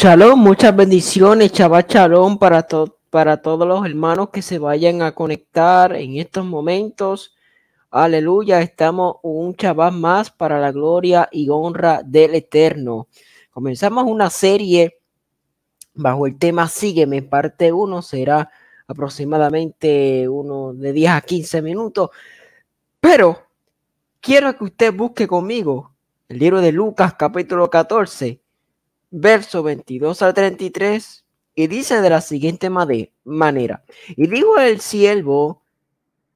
Shalom, muchas bendiciones, chava Shalom para, para todos los hermanos que se vayan a conectar en estos momentos. Aleluya, estamos un chaval más para la gloria y honra del Eterno. Comenzamos una serie bajo el tema Sígueme, parte 1, será aproximadamente uno de 10 a 15 minutos, pero quiero que usted busque conmigo el libro de Lucas capítulo 14 verso 22 al 33, y dice de la siguiente manera, y dijo el siervo,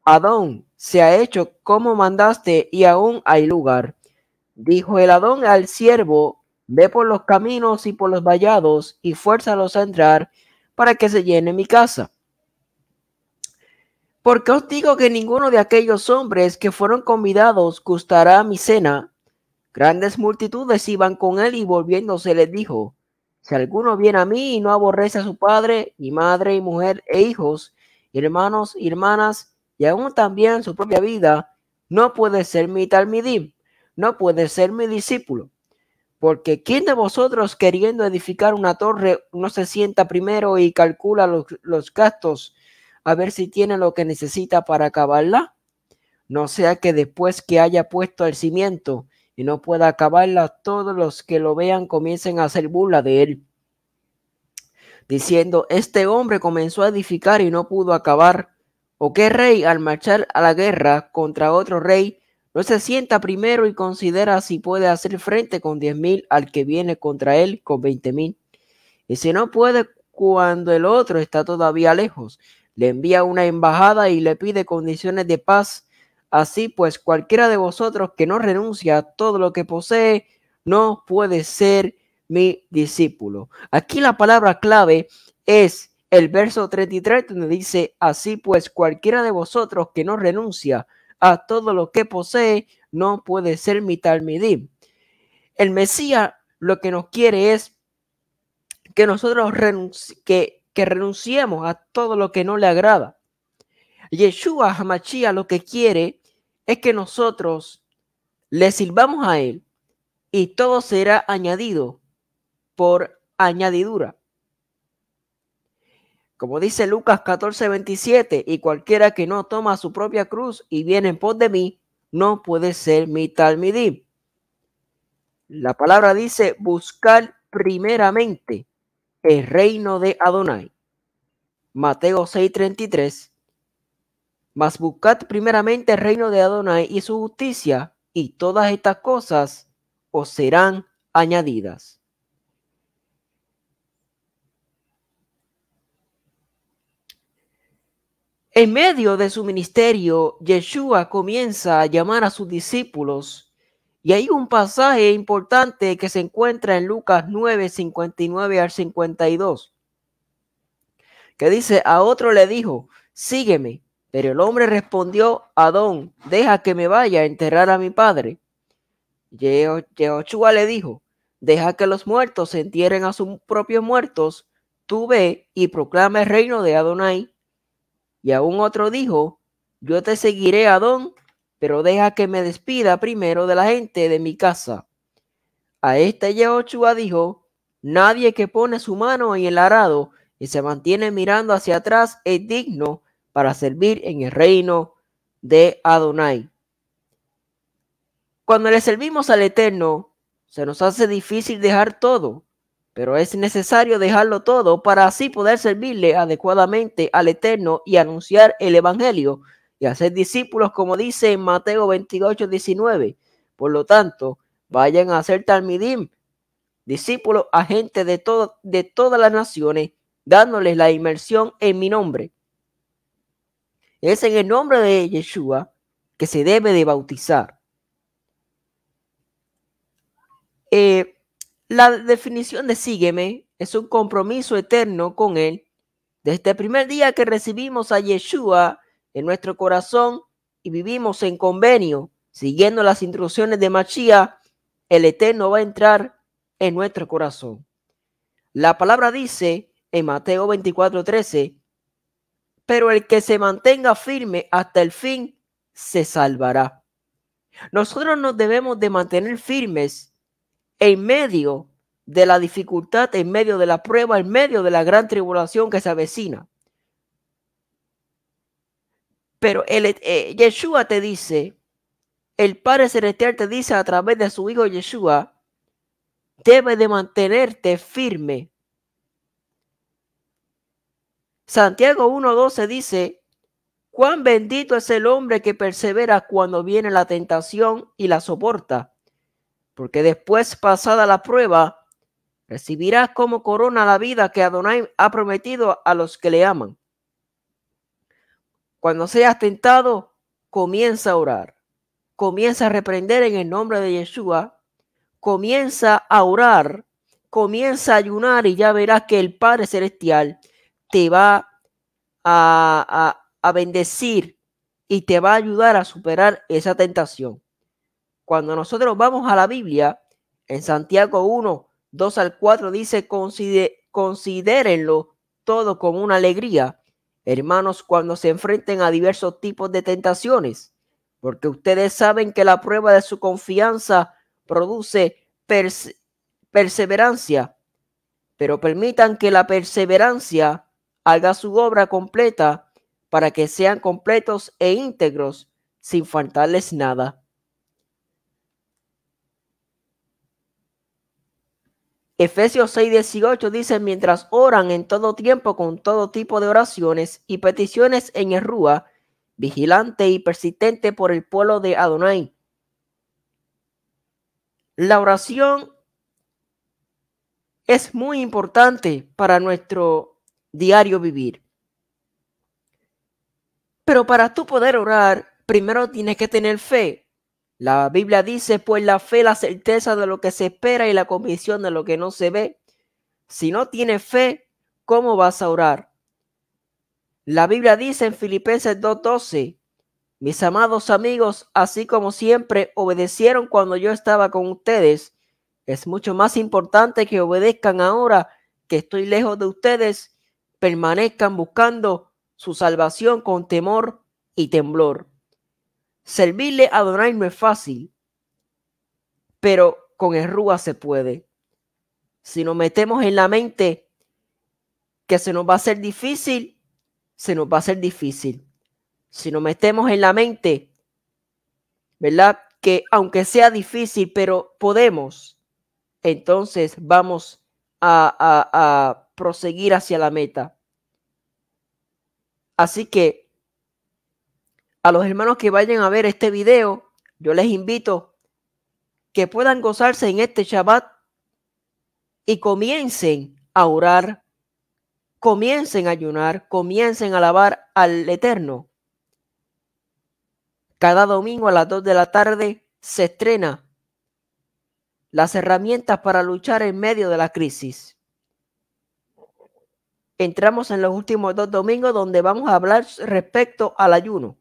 Adón, se ha hecho como mandaste y aún hay lugar. Dijo el Adón al siervo, ve por los caminos y por los vallados y fuérzalos a entrar para que se llene mi casa. Porque os digo que ninguno de aquellos hombres que fueron convidados gustará mi cena, Grandes multitudes iban con él y volviéndose les dijo, si alguno viene a mí y no aborrece a su padre y madre y mujer e hijos, hermanos y hermanas, y aún también su propia vida, no puede ser mi talmidí, no puede ser mi discípulo. Porque ¿quién de vosotros queriendo edificar una torre no se sienta primero y calcula los, los gastos a ver si tiene lo que necesita para acabarla? No sea que después que haya puesto el cimiento, y no pueda acabarla, todos los que lo vean comiencen a hacer burla de él, diciendo, este hombre comenzó a edificar y no pudo acabar. ¿O qué rey al marchar a la guerra contra otro rey no se sienta primero y considera si puede hacer frente con diez mil al que viene contra él con veinte mil? Y si no puede cuando el otro está todavía lejos, le envía una embajada y le pide condiciones de paz Así pues, cualquiera de vosotros que no renuncia a todo lo que posee, no puede ser mi discípulo. Aquí la palabra clave es el verso 33 donde dice, así pues, cualquiera de vosotros que no renuncia a todo lo que posee, no puede ser mi talmidí. El Mesías lo que nos quiere es que nosotros renunciemos a todo lo que no le agrada. Yeshua Hamachia lo que quiere es que nosotros le sirvamos a Él y todo será añadido por añadidura. Como dice Lucas 14, 27, y cualquiera que no toma su propia cruz y viene en pos de mí, no puede ser mi talmidí. La palabra dice buscar primeramente el reino de Adonai. Mateo 6, mas buscad primeramente el reino de Adonai y su justicia, y todas estas cosas os serán añadidas. En medio de su ministerio, Yeshua comienza a llamar a sus discípulos y hay un pasaje importante que se encuentra en Lucas 9, 59 al 52, que dice, a otro le dijo, sígueme. Pero el hombre respondió, Adón, deja que me vaya a enterrar a mi padre. Yehoshua le dijo, deja que los muertos se entierren a sus propios muertos, tú ve y proclama el reino de Adonai. Y a un otro dijo, yo te seguiré, Adón, pero deja que me despida primero de la gente de mi casa. A este Yehoshua dijo, nadie que pone su mano en el arado y se mantiene mirando hacia atrás es digno para servir en el reino de Adonai. Cuando le servimos al Eterno, se nos hace difícil dejar todo, pero es necesario dejarlo todo para así poder servirle adecuadamente al Eterno y anunciar el Evangelio y hacer discípulos, como dice en Mateo 28, 19. Por lo tanto, vayan a hacer Talmidim, discípulos a gente de, todo, de todas las naciones, dándoles la inmersión en mi nombre. Es en el nombre de Yeshua que se debe de bautizar. Eh, la definición de sígueme es un compromiso eterno con Él. Desde el primer día que recibimos a Yeshua en nuestro corazón y vivimos en convenio, siguiendo las instrucciones de Machía, el Eterno va a entrar en nuestro corazón. La palabra dice en Mateo 24:13, pero el que se mantenga firme hasta el fin se salvará. Nosotros nos debemos de mantener firmes en medio de la dificultad, en medio de la prueba, en medio de la gran tribulación que se avecina. Pero el, eh, Yeshua te dice, el Padre Celestial te dice a través de su Hijo Yeshua, debe de mantenerte firme Santiago 1.12 dice, cuán bendito es el hombre que persevera cuando viene la tentación y la soporta, porque después pasada la prueba, recibirás como corona la vida que Adonai ha prometido a los que le aman. Cuando seas tentado, comienza a orar, comienza a reprender en el nombre de Yeshua, comienza a orar, comienza a ayunar y ya verás que el Padre Celestial te va a, bendecir y te va a ayudar a superar esa tentación. Cuando nosotros vamos a la Biblia, en Santiago 1, 2 al 4 dice, considérenlo todo como una alegría, hermanos, cuando se enfrenten a diversos tipos de tentaciones, porque ustedes saben que la prueba de su confianza produce perseverancia, pero permitan que la perseverancia haga su obra completa para que sean completos e íntegros sin faltarles nada. Efesios 6:18 dice, mientras oran en todo tiempo con todo tipo de oraciones y peticiones en el Rúa, vigilante y persistente por el pueblo de Adonai. La oración es muy importante para nuestro diario vivir. Pero para tú poder orar, primero tienes que tener fe. La Biblia dice, pues la fe, la certeza de lo que se espera y la convicción de lo que no se ve. Si no tienes fe, ¿cómo vas a orar? La Biblia dice en Filipenses 2:12, mis amados amigos, así como siempre obedecieron cuando yo estaba con ustedes, es mucho más importante que obedezcan ahora que estoy lejos de ustedes permanezcan buscando su salvación con temor y temblor. Servirle a Adonai no es fácil, pero con errúa se puede. Si nos metemos en la mente que se nos va a ser difícil, se nos va a hacer difícil. Si nos metemos en la mente, ¿verdad? Que aunque sea difícil, pero podemos, entonces vamos a proseguir hacia la meta. Así que a los hermanos que vayan a ver este video, yo les invito que puedan gozarse en este Shabbat y comiencen a orar, comiencen a ayunar, comiencen a alabar al Eterno. Cada domingo a las 2 de la tarde se estrena las herramientas para luchar en medio de la crisis entramos en los últimos dos domingos donde vamos a hablar respecto al ayuno.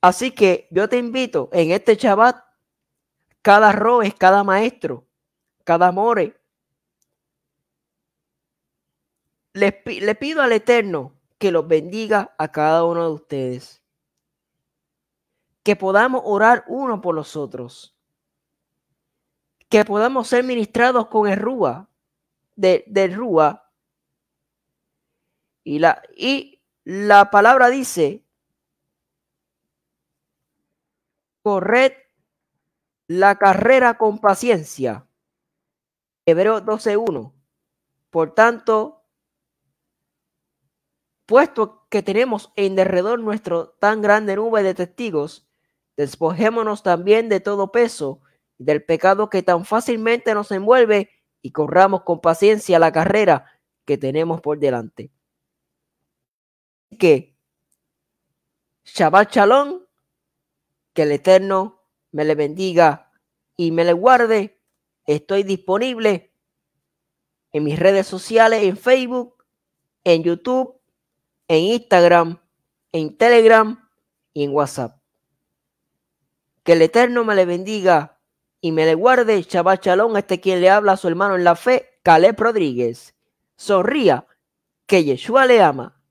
Así que yo te invito en este Shabbat, cada Roes, cada maestro, cada More, le, le pido al Eterno que los bendiga a cada uno de ustedes. Que podamos orar uno por los otros. Que podamos ser ministrados con el Rúa, de, Rúa. Y la, y la palabra dice, corred la carrera con paciencia. Hebreos 12.1. Por tanto, puesto que tenemos en derredor nuestro tan grande nube de testigos, despojémonos también de todo peso y del pecado que tan fácilmente nos envuelve y corramos con paciencia la carrera que tenemos por delante. Que Shabbat Shalom, que el Eterno me le bendiga y me le guarde. Estoy disponible en mis redes sociales, en Facebook, en YouTube, en Instagram, en Telegram y en WhatsApp. Que el Eterno me le bendiga y me le guarde, Shabbat Shalom, este quien le habla a su hermano en la fe, Caleb Rodríguez. Sonría, que Yeshua le ama.